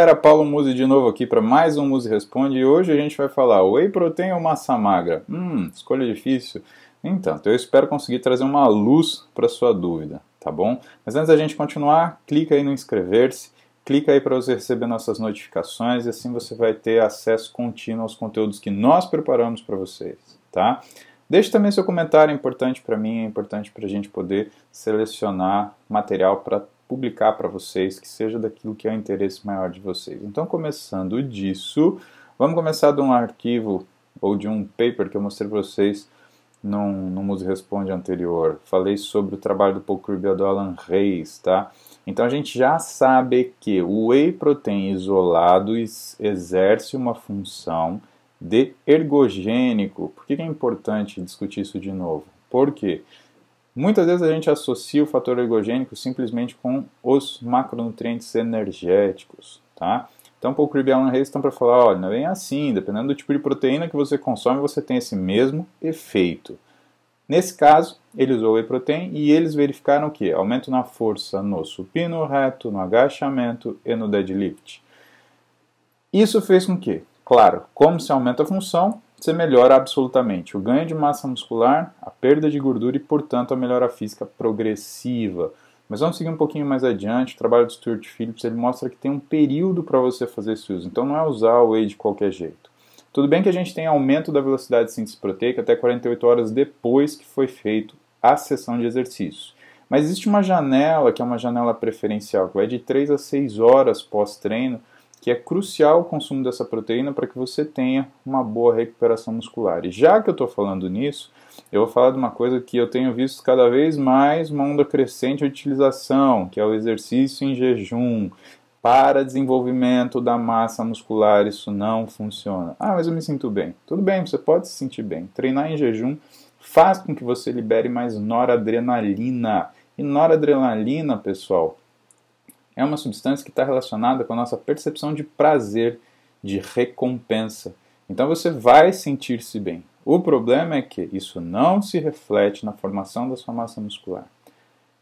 galera, Paulo Muse de novo aqui para mais um Muse Responde e hoje a gente vai falar whey protein ou massa magra? Hum, escolha difícil. Então, eu espero conseguir trazer uma luz para sua dúvida, tá bom? Mas antes da gente continuar, clica aí no inscrever-se, clica aí para você receber nossas notificações e assim você vai ter acesso contínuo aos conteúdos que nós preparamos para vocês, tá? Deixe também seu comentário, é importante para mim, é importante para a gente poder selecionar material para publicar para vocês, que seja daquilo que é o interesse maior de vocês. Então, começando disso, vamos começar de um arquivo ou de um paper que eu mostrei para vocês num, num Muse Responde anterior. Falei sobre o trabalho do Paul Kirby do Alan Reis, tá? Então a gente já sabe que o whey protein isolado exerce uma função de ergogênico. Por que é importante discutir isso de novo? Por quê? Porque Muitas vezes a gente associa o fator ergogênico simplesmente com os macronutrientes energéticos, tá? Então, pouco e Alan Reis estão para falar, olha, não é assim, dependendo do tipo de proteína que você consome, você tem esse mesmo efeito. Nesse caso, ele usou whey protein e eles verificaram que aumento na força no supino reto, no agachamento e no deadlift. Isso fez com que, claro, como se aumenta a função, você melhora absolutamente o ganho de massa muscular, a perda de gordura e, portanto, a melhora física progressiva. Mas vamos seguir um pouquinho mais adiante. O trabalho do Stuart Phillips ele mostra que tem um período para você fazer esse uso, então não é usar o whey de qualquer jeito. Tudo bem que a gente tem aumento da velocidade de síntese proteica até 48 horas depois que foi feito a sessão de exercícios. Mas existe uma janela, que é uma janela preferencial, que vai de 3 a 6 horas pós-treino, que é crucial o consumo dessa proteína para que você tenha uma boa recuperação muscular. E já que eu estou falando nisso, eu vou falar de uma coisa que eu tenho visto cada vez mais uma onda crescente de utilização, que é o exercício em jejum. Para desenvolvimento da massa muscular, isso não funciona. Ah, mas eu me sinto bem. Tudo bem, você pode se sentir bem. Treinar em jejum faz com que você libere mais noradrenalina. E noradrenalina, pessoal, é uma substância que está relacionada com a nossa percepção de prazer, de recompensa. Então você vai sentir-se bem. O problema é que isso não se reflete na formação da sua massa muscular.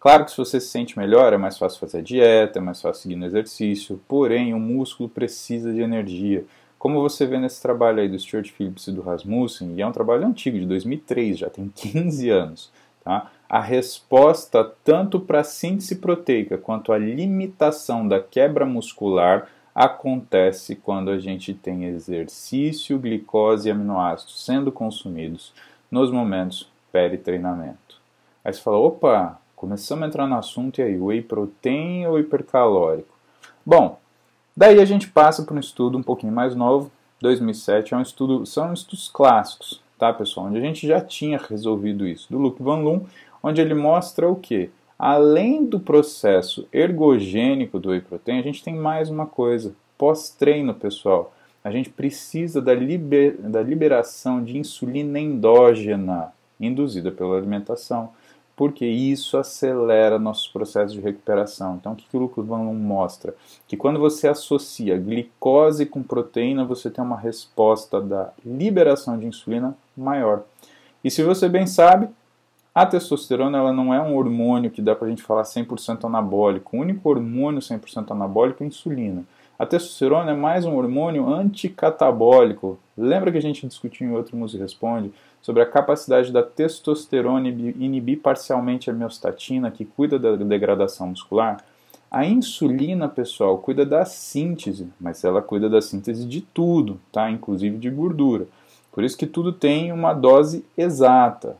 Claro que se você se sente melhor, é mais fácil fazer dieta, é mais fácil seguir no exercício, porém o músculo precisa de energia. Como você vê nesse trabalho aí do Stuart Phillips e do Rasmussen, e é um trabalho antigo, de 2003, já tem 15 anos, tá? a resposta tanto para a síntese proteica quanto a limitação da quebra muscular acontece quando a gente tem exercício, glicose e aminoácidos sendo consumidos nos momentos peritreinamento. treinamento Aí você fala, opa, começamos a entrar no assunto e aí, whey protein ou hipercalórico? Bom, daí a gente passa para um estudo um pouquinho mais novo, 2007, é um estudo, são estudos clássicos, tá pessoal? Onde a gente já tinha resolvido isso, do Luke Van Loon, onde ele mostra o que? Além do processo ergogênico do whey protein, a gente tem mais uma coisa, pós-treino, pessoal. A gente precisa da, liber, da liberação de insulina endógena induzida pela alimentação, porque isso acelera nossos processos de recuperação. Então, o que, que o Lucas Van mostra? Que quando você associa glicose com proteína, você tem uma resposta da liberação de insulina maior. E se você bem sabe, a testosterona ela não é um hormônio que dá para a gente falar 100% anabólico. O único hormônio 100% anabólico é a insulina. A testosterona é mais um hormônio anticatabólico. Lembra que a gente discutiu em outro Muso Responde sobre a capacidade da testosterona inibir parcialmente a miostatina, que cuida da degradação muscular? A insulina, pessoal, cuida da síntese, mas ela cuida da síntese de tudo, tá? inclusive de gordura. Por isso que tudo tem uma dose exata.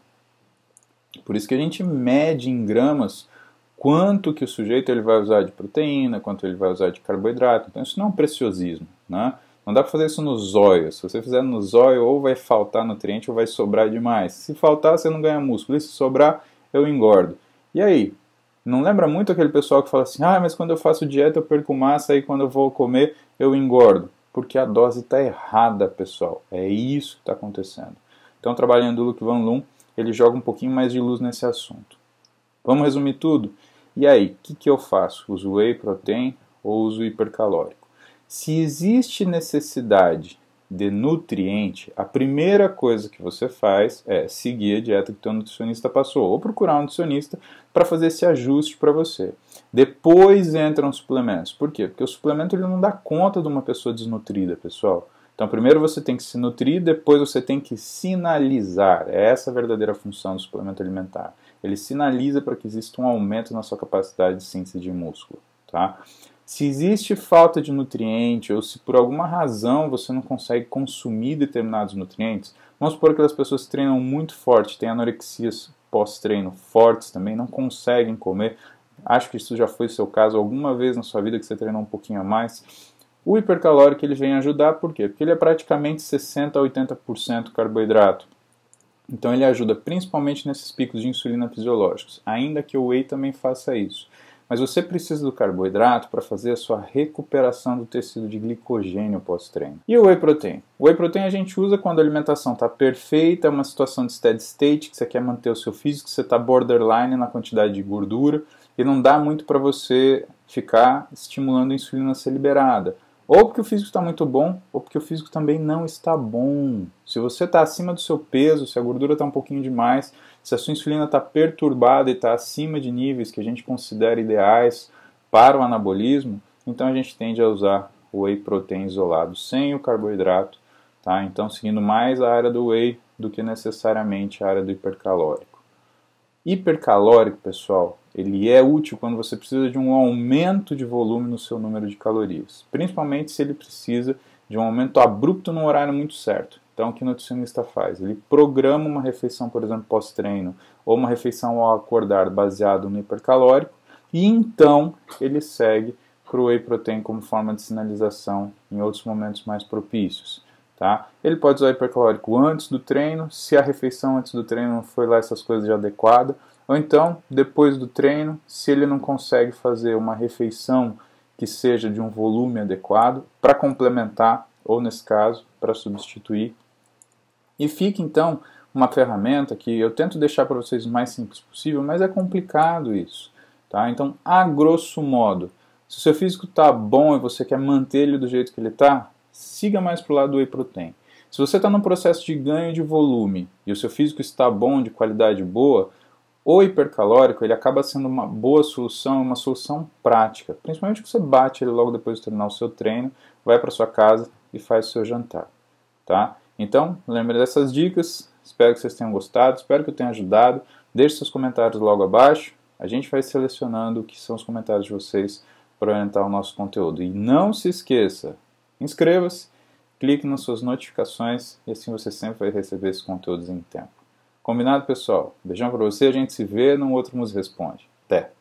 Por isso que a gente mede em gramas quanto que o sujeito ele vai usar de proteína, quanto ele vai usar de carboidrato. Então isso não é um preciosismo, né? Não dá para fazer isso no zóio. Se você fizer no zóio, ou vai faltar nutriente ou vai sobrar demais. Se faltar, você não ganha músculo. E se sobrar, eu engordo. E aí? Não lembra muito aquele pessoal que fala assim: ah, mas quando eu faço dieta eu perco massa e quando eu vou comer eu engordo? Porque a dose está errada, pessoal. É isso que está acontecendo. Então, trabalhando o Luke Van Loon, ele joga um pouquinho mais de luz nesse assunto. Vamos resumir tudo? E aí, o que, que eu faço? Uso whey protein ou uso hipercalórico? Se existe necessidade de nutriente, a primeira coisa que você faz é seguir a dieta que o nutricionista passou ou procurar um nutricionista para fazer esse ajuste para você. Depois entram suplementos. Por quê? Porque o suplemento ele não dá conta de uma pessoa desnutrida, pessoal. Então, primeiro você tem que se nutrir, depois você tem que sinalizar. É essa a verdadeira função do suplemento alimentar. Ele sinaliza para que exista um aumento na sua capacidade de síntese de músculo, tá? Se existe falta de nutriente ou se por alguma razão você não consegue consumir determinados nutrientes, vamos supor que as pessoas treinam muito forte, têm anorexias pós-treino fortes também, não conseguem comer. Acho que isso já foi o seu caso alguma vez na sua vida que você treinou um pouquinho a mais o hipercalórico ele vem ajudar por quê? Porque ele é praticamente 60% a 80% carboidrato. Então ele ajuda principalmente nesses picos de insulina fisiológicos, ainda que o whey também faça isso. Mas você precisa do carboidrato para fazer a sua recuperação do tecido de glicogênio pós-treino. E o whey protein? O whey protein a gente usa quando a alimentação está perfeita, é uma situação de steady state, que você quer manter o seu físico, você está borderline na quantidade de gordura e não dá muito para você ficar estimulando a insulina a ser liberada. Ou porque o físico está muito bom, ou porque o físico também não está bom. Se você está acima do seu peso, se a gordura está um pouquinho demais, se a sua insulina está perturbada e está acima de níveis que a gente considera ideais para o anabolismo, então a gente tende a usar o whey protein isolado sem o carboidrato, tá? Então seguindo mais a área do whey do que necessariamente a área do hipercalórico hipercalórico, pessoal, ele é útil quando você precisa de um aumento de volume no seu número de calorias, principalmente se ele precisa de um aumento abrupto num horário muito certo. Então, o que o nutricionista faz? Ele programa uma refeição, por exemplo, pós-treino, ou uma refeição ao acordar baseado no hipercalórico, e então ele segue para o whey protein como forma de sinalização em outros momentos mais propícios. Tá? Ele pode usar hipercalórico antes do treino, se a refeição antes do treino não foi lá essas coisas de adequada, ou então depois do treino, se ele não consegue fazer uma refeição que seja de um volume adequado para complementar ou nesse caso para substituir. E fica então uma ferramenta que eu tento deixar para vocês o mais simples possível, mas é complicado isso, tá? Então, a grosso modo, se o seu físico está bom e você quer manter ele do jeito que ele está, siga mais para o lado do whey protein. Se você está num processo de ganho de volume e o seu físico está bom, de qualidade boa, o hipercalórico ele acaba sendo uma boa solução, uma solução prática, principalmente que você bate ele logo depois de terminar o seu treino, vai para sua casa e faz o seu jantar, tá? Então, lembre dessas dicas, espero que vocês tenham gostado, espero que eu tenha ajudado. Deixe seus comentários logo abaixo, a gente vai selecionando o que são os comentários de vocês para orientar o nosso conteúdo. E não se esqueça, Inscreva-se, clique nas suas notificações e assim você sempre vai receber esses conteúdos em tempo. Combinado, pessoal? Beijão para você, a gente se vê num outro nos Responde. Até!